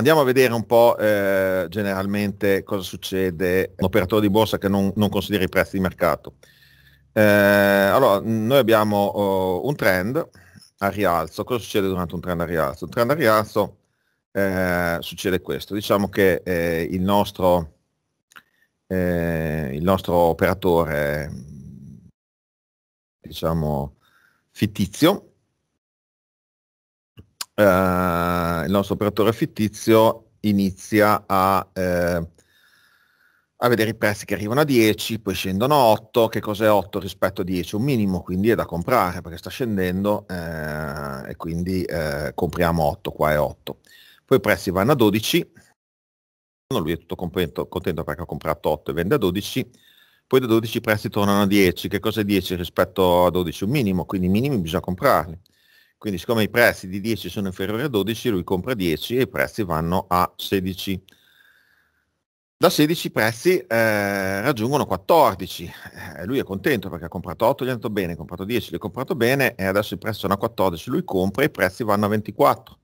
Andiamo a vedere un po' eh, generalmente cosa succede un operatore di borsa che non, non considera i prezzi di mercato. Eh, allora, noi abbiamo oh, un trend a rialzo. Cosa succede durante un trend a rialzo? Un trend a rialzo eh, succede questo. Diciamo che eh, il, nostro, eh, il, nostro, operatore, diciamo, fittizio, eh, il nostro operatore fittizio inizia a, eh, a, vedere i prezzi che arrivano a 10, poi scendono a 8, che cos'è 8 rispetto a 10? Un minimo, quindi è da comprare perché sta scendendo eh, e quindi eh, compriamo 8, qua è 8. Poi i prezzi vanno a 12, lui è tutto contento, contento perché ha comprato 8 e vende a 12, poi da 12 i prezzi tornano a 10, che cos'è 10 rispetto a 12? Un minimo, quindi i minimi bisogna comprarli. Quindi siccome i prezzi di 10 sono inferiori a 12, lui compra 10 e i prezzi vanno a 16. Da 16 i prezzi eh, raggiungono 14. Eh, lui è contento perché ha comprato 8, gli è andato bene, ha comprato 10, gli ha comprato bene e adesso i prezzi sono a 14. Lui compra e i prezzi vanno a 24.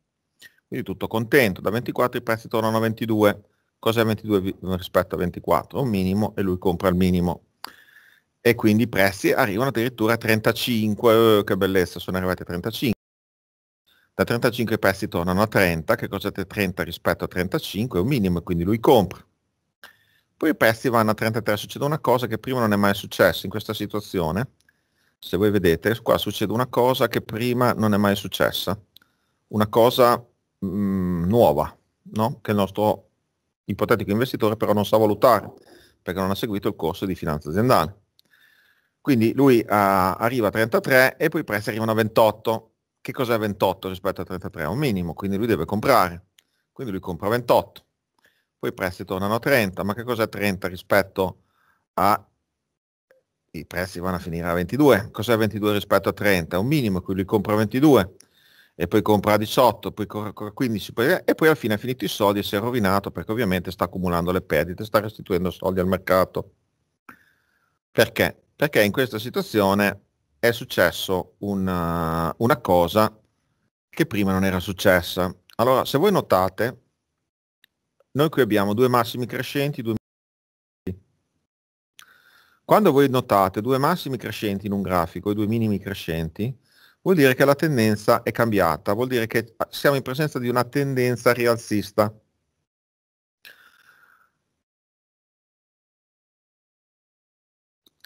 Quindi tutto contento. Da 24 i prezzi tornano a 22. Cos'è 22 rispetto a 24? Un minimo e lui compra il minimo e quindi i prezzi arrivano addirittura a 35, oh, che bellezza, sono arrivati a 35 da 35 i prezzi tornano a 30, che cos'è 30 rispetto a 35? È un minimo, quindi lui compra. Poi i pezzi vanno a 33, succede una cosa che prima non è mai successa in questa situazione. Se voi vedete, qua succede una cosa che prima non è mai successa, una cosa mh, mm, nuova, no? che il nostro ipotetico investitore però non sa valutare, perché non ha seguito il corso di finanza aziendale. Quindi lui uh, arriva a 33 e poi i prezzi arrivano a 28 che cos'è 28 rispetto a 33? È un minimo, quindi lui deve comprare. Quindi lui compra 28. Poi i prezzi tornano a 30, ma che cos'è 30 rispetto a... I prezzi vanno a finire a 22. Cos'è 22 rispetto a 30? È un minimo, quindi lui compra 22 e poi compra 18, poi compra 15 poi... e poi alla fine ha finito i soldi e si è rovinato perché ovviamente sta accumulando le perdite, sta restituendo soldi al mercato. Perché? Perché in questa situazione è successo una, eh, una cosa che prima non era successa. Allora, se voi notate, noi qui abbiamo due massimi crescenti, due quando voi notate due massimi crescenti in un grafico e due minimi crescenti, vuol dire che la tendenza è cambiata, vuol dire che siamo in presenza di una tendenza rialzista.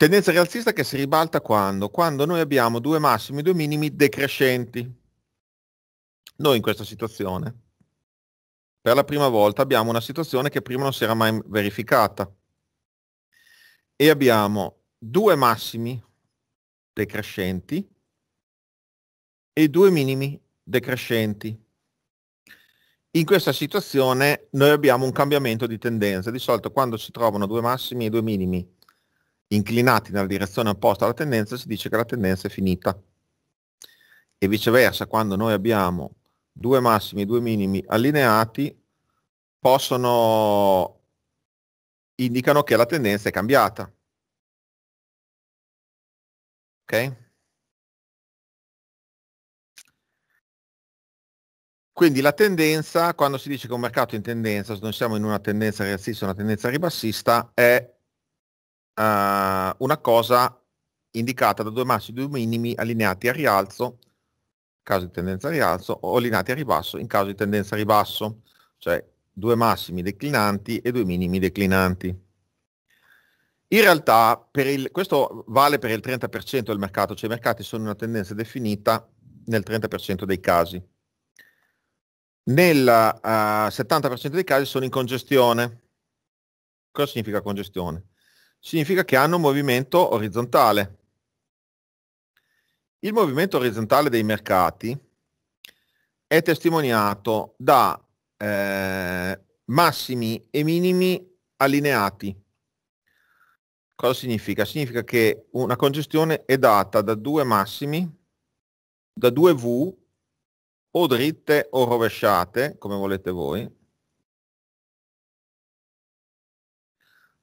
Tendenza rialzista che si ribalta quando? Quando noi abbiamo due massimi e due minimi decrescenti. Noi in questa situazione, per la prima volta, abbiamo una situazione che prima non si era mai verificata. E abbiamo due massimi decrescenti e due minimi decrescenti. In questa situazione noi abbiamo un cambiamento di tendenza. Di solito quando si trovano due massimi e due minimi inclinati nella direzione opposta alla tendenza si dice che la tendenza è finita. E viceversa, quando noi abbiamo due massimi e due minimi allineati, possono indicano che la tendenza è cambiata. Ok? Quindi la tendenza, quando si dice che un mercato è in tendenza, se non siamo in una tendenza rialzista, una tendenza ribassista, è eh, una cosa indicata da due massi e due minimi allineati a rialzo, in caso di tendenza a rialzo, o allineati a ribasso, in caso di tendenza a ribasso, cioè due massimi declinanti e due minimi declinanti. In realtà il, questo vale per il 30% del mercato, cioè i mercati sono in una tendenza definita nel 30% dei casi. Nel uh, eh, 70% dei casi sono in congestione. Cosa significa congestione? significa che hanno un movimento orizzontale. Il movimento orizzontale dei mercati è testimoniato da eh, massimi e minimi allineati. Cosa significa? Significa che una congestione è data da due massimi, da due V, o dritte o rovesciate, come volete voi,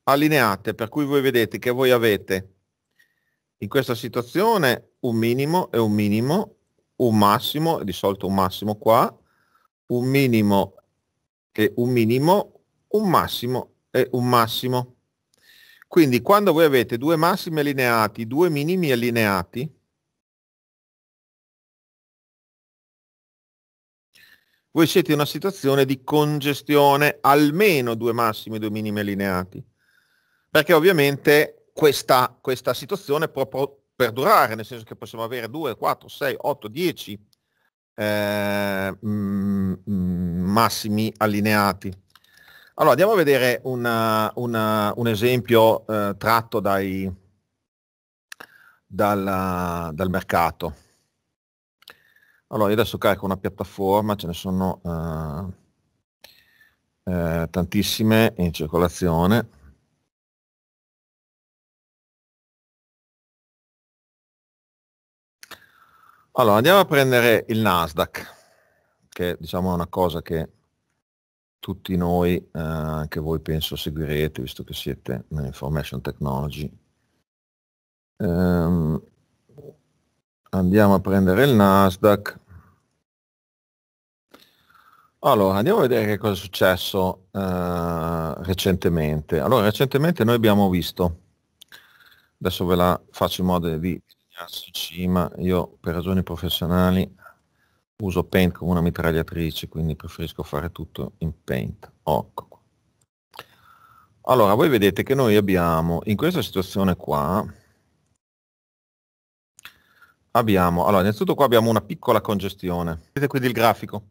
allineate, per cui voi vedete che voi avete in questa situazione un minimo e un minimo, un massimo, di solito un massimo qua, un minimo e un minimo, un massimo e un massimo. Quindi quando voi avete due massimi allineati, due minimi allineati, voi siete in una situazione di congestione, almeno due massimi e due minimi allineati perché ovviamente questa, questa situazione può, perdurare, nel senso che possiamo avere 2, 4, 6, 8, 10 massimi allineati. Allora andiamo a vedere una, una, un esempio eh, tratto dai, dal, dal, mercato. Allora io adesso carico una piattaforma, ce ne sono eh, eh tantissime in circolazione. Allora, andiamo a prendere il Nasdaq, che diciamo è una cosa che tutti noi, eh, anche voi penso seguirete, visto che siete nell'information technology. Um, andiamo a prendere il Nasdaq. Allora, andiamo a vedere che cosa è successo eh, recentemente. Allora, recentemente noi abbiamo visto, adesso ve la faccio in modo di in cima, io per ragioni professionali uso Paint come una mitragliatrice, quindi preferisco fare tutto in Paint. Ecco. Allora, voi vedete che noi abbiamo, in questa situazione qua, abbiamo, allora, innanzitutto qua abbiamo una piccola congestione. Vedete quindi il grafico?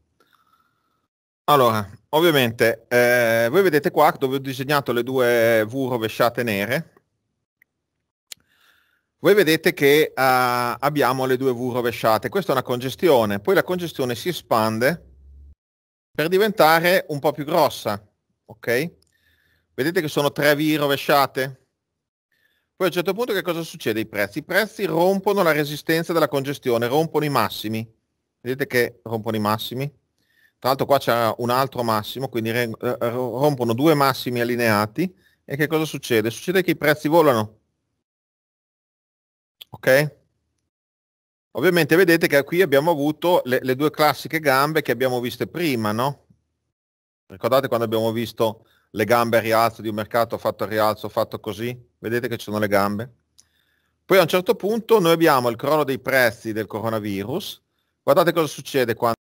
Allora, ovviamente, eh, voi vedete qua dove ho disegnato le due V rovesciate nere, voi vedete che uh, abbiamo le due V rovesciate, questa è una congestione, poi la congestione si espande per diventare un po' più grossa, ok? Vedete che sono tre V rovesciate? Poi a un certo punto che cosa succede I prezzi? I prezzi rompono la resistenza della congestione, rompono i massimi. Vedete che rompono i massimi? Tra l'altro qua c'è un altro massimo, quindi eh, rompono due massimi allineati e che cosa succede? Succede che i prezzi volano Ok? Ovviamente vedete che qui abbiamo avuto le, le due classiche gambe che abbiamo viste prima, no? Ricordate quando abbiamo visto le gambe a rialzo di un mercato fatto a rialzo, fatto così? Vedete che ci sono le gambe? Poi a un certo punto noi abbiamo il crollo dei prezzi del coronavirus. Guardate cosa succede quando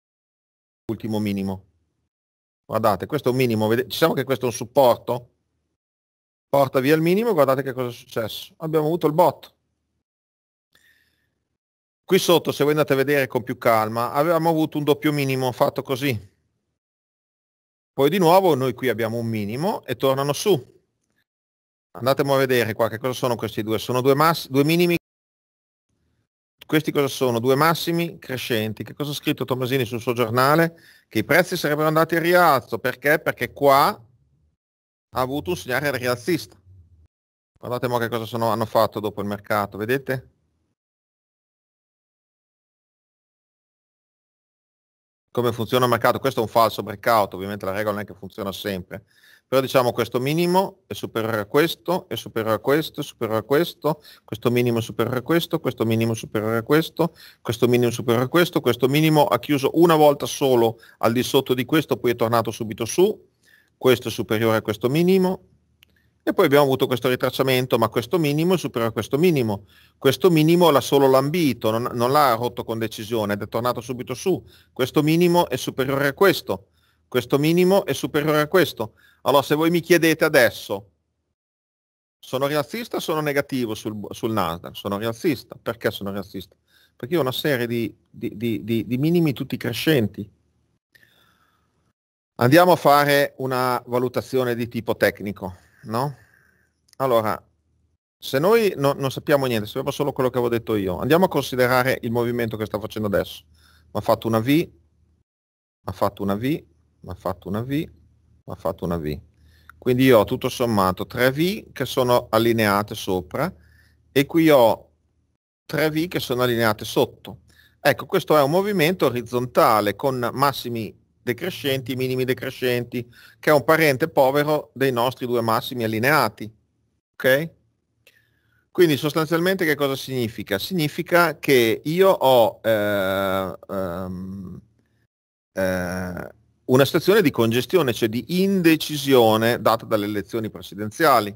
l'ultimo minimo. Guardate, questo è un minimo, vedete, diciamo che questo è un supporto. Porta via il minimo, guardate che cosa è successo. Abbiamo avuto il botto. Qui sotto, se voi andate a vedere con più calma, avevamo avuto un doppio minimo fatto così. Poi di nuovo noi qui abbiamo un minimo e tornano su. andatemo a vedere qua che cosa sono questi due. Sono due, mass- due minimi. Questi cosa sono? Due massimi crescenti. Che cosa ha scritto Tomasini sul suo giornale? Che i prezzi sarebbero andati in rialzo. Perché? Perché qua ha avuto un segnale rialzista. Guardate mo che cosa sono, hanno fatto dopo il mercato, vedete? come funziona il mercato, questo è un falso breakout, ovviamente la regola non è che funziona sempre, però diciamo questo minimo è superiore a questo, è superiore a questo, è superiore a questo, questo minimo è superiore a questo, questo minimo è superiore a questo, questo minimo è superiore a questo, questo minimo ha chiuso una volta solo al di sotto di questo, poi è tornato subito su, questo è superiore a questo minimo, e poi abbiamo avuto questo ritracciamento, ma questo minimo è superiore a questo minimo. Questo minimo l'ha solo lambito, non, non l'ha rotto con decisione ed è tornato subito su. Questo minimo è superiore a questo. Questo minimo è superiore a questo. Allora, se voi mi chiedete adesso, sono rialzista o sono negativo sul, sul Nasdaq? Sono rialzista. Perché sono rialzista? Perché ho una serie di, di, di, di minimi tutti crescenti. Andiamo a fare una valutazione di tipo tecnico no? Allora, se noi no, non sappiamo niente, sappiamo solo quello che avevo detto io, andiamo a considerare il movimento che sta facendo adesso. Mi ha fatto una V, ha fatto una V, ha fatto una V, ha fatto una V. Quindi io ho tutto sommato 3V che sono allineate sopra e qui ho 3V che sono allineate sotto. Ecco, questo è un movimento orizzontale con massimi decrescenti, minimi decrescenti, che è un parente povero dei nostri due massimi allineati. Ok? Quindi sostanzialmente che cosa significa? Significa che io ho eh, um, eh, una situazione di congestione, cioè di indecisione data dalle elezioni presidenziali.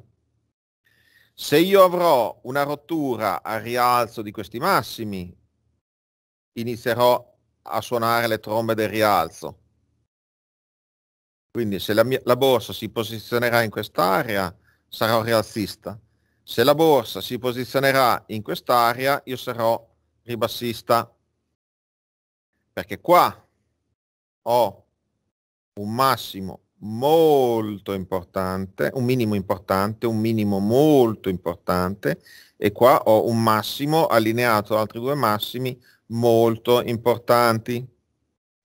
Se io avrò una rottura al rialzo di questi massimi, inizierò a suonare le trombe del rialzo quindi se la, mia, la borsa si posizionerà in quest'area sarò rialzista, se la borsa si posizionerà in quest'area io sarò ribassista, perché qua ho un massimo molto importante, un minimo importante, un minimo molto importante e qua ho un massimo allineato ad altri due massimi molto importanti.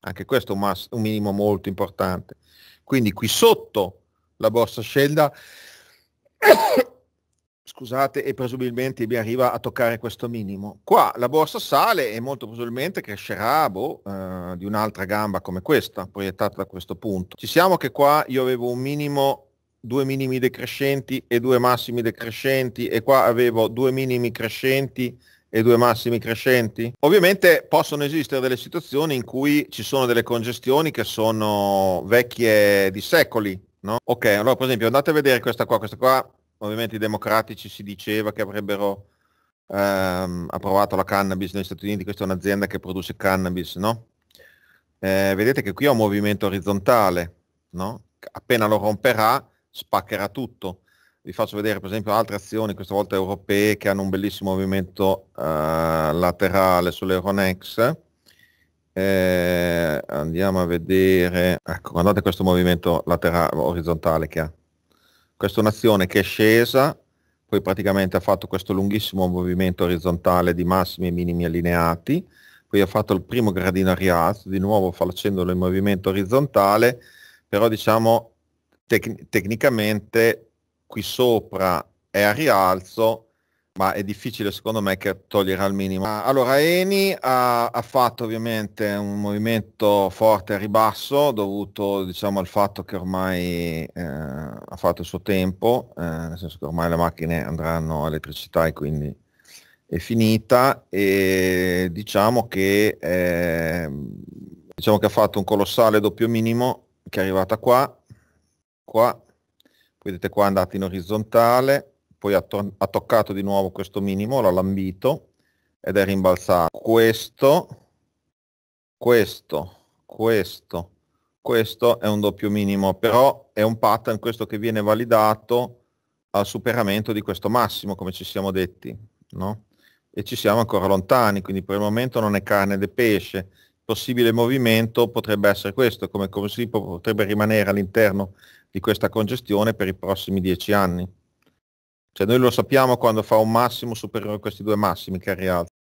Anche questo è un, mass- un minimo molto importante. Quindi qui sotto la borsa scelta scusate, e presumibilmente mi arriva a toccare questo minimo. Qua la borsa sale e molto probabilmente crescerà boh, eh, di un'altra gamba come questa, proiettata da questo punto. Ci siamo che qua io avevo un minimo due minimi decrescenti e due massimi decrescenti e qua avevo due minimi crescenti e due massimi crescenti? Ovviamente possono esistere delle situazioni in cui ci sono delle congestioni che sono vecchie di secoli, no? Ok, allora per esempio andate a vedere questa qua, questa qua ovviamente i democratici si diceva che avrebbero ehm, approvato la cannabis negli Stati Uniti, questa è un'azienda che produce cannabis, no? Eh, vedete che qui è un movimento orizzontale, no? appena lo romperà spaccherà tutto vi faccio vedere per esempio altre azioni, questa volta europee, che hanno un bellissimo movimento eh, laterale sull'Euronex. Eh, andiamo a vedere, ecco, guardate questo movimento laterale, orizzontale che ha. Questa è un'azione che è scesa, poi praticamente ha fatto questo lunghissimo movimento orizzontale di massimi e minimi allineati, poi ha fatto il primo gradino a rialzo, di nuovo facendolo in movimento orizzontale, però diciamo tec- tecnicamente qui sopra è a rialzo, ma è difficile secondo me che toglierà il minimo. Ah, allora Eni ha, ha fatto ovviamente un movimento forte a ribasso dovuto diciamo, al fatto che ormai eh, ha fatto il suo tempo, eh, nel senso che ormai le macchine andranno a elettricità e quindi è finita e diciamo che, eh, diciamo che ha fatto un colossale doppio minimo che è arrivata qua, qua vedete qua è andata in orizzontale, poi ha, to ha toccato di nuovo questo minimo, l'ha lambito ed è rimbalzato. Questo, questo, questo, questo è un doppio minimo, però è un pattern questo che viene validato al superamento di questo massimo, come ci siamo detti, no? E ci siamo ancora lontani, quindi per il momento non è carne ed pesce. possibile movimento potrebbe essere questo, come, così potrebbe rimanere all'interno di questa congestione per i prossimi dieci anni. Cioè noi lo sappiamo quando fa un massimo superiore a questi due massimi carry out.